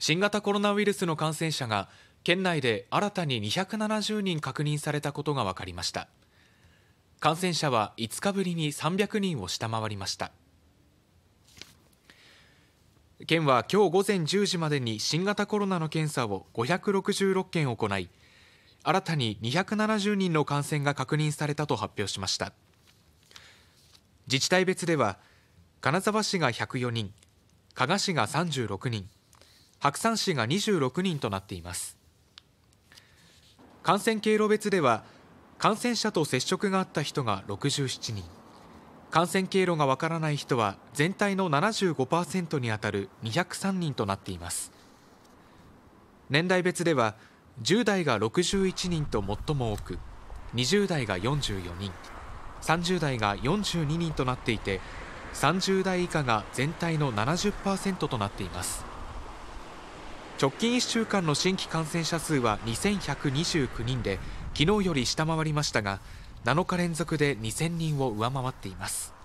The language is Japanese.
新型コロナウイルスの感染者が県内で新たに270人確認されたことが分かりました感染者は5日ぶりに300人を下回りました県は今日午前10時までに新型コロナの検査を566件行い新たに270人の感染が確認されたと発表しました自治体別では金沢市が104人加賀市が36人白山市が26人となっています感染経路別では感染者と接触があった人が67人感染経路がわからない人は全体の75%にあたる203人となっています年代別では10代が61人と最も多く20代が44人30代が42人となっていて30代以下が全体の70%となっています直近1週間の新規感染者数は2129人で昨日より下回りましたが7日連続で2000人を上回っています